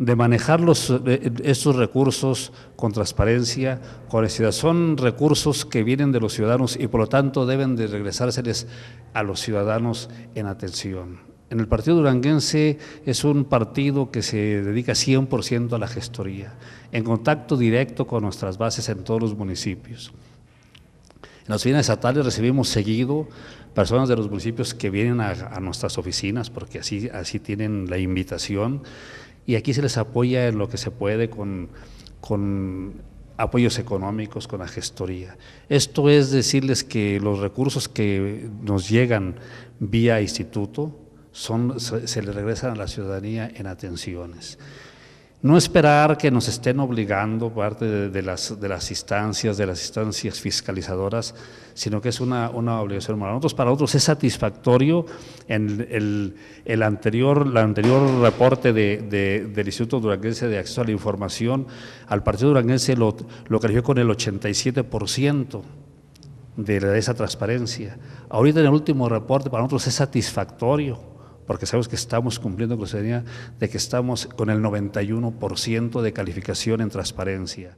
de manejar estos eh, recursos con transparencia, con Son recursos que vienen de los ciudadanos y por lo tanto deben de regresárseles a los ciudadanos en atención. En el Partido Duranguense es un partido que se dedica 100% a la gestoría, en contacto directo con nuestras bases en todos los municipios. En las oficinas estatales recibimos seguido personas de los municipios que vienen a, nuestras oficinas porque así, así tienen la invitación y aquí se les apoya en lo que se puede con, con apoyos económicos, con la gestoría. Esto es decirles que los recursos que nos llegan vía instituto son, se, se le regresan a la ciudadanía en atenciones. No esperar que nos estén obligando parte de, las, de las instancias, de las instancias fiscalizadoras, sino que es una, obligación para nosotros. Para otros es satisfactorio en el, anterior, la anterior reporte de, del Instituto Duranguense de Acceso a la Información, al Partido Duranguense lo, lo creció con el 87% de esa transparencia. Ahorita en el último reporte para nosotros es satisfactorio porque sabemos que estamos cumpliendo con la de que estamos con el 91% de calificación en transparencia.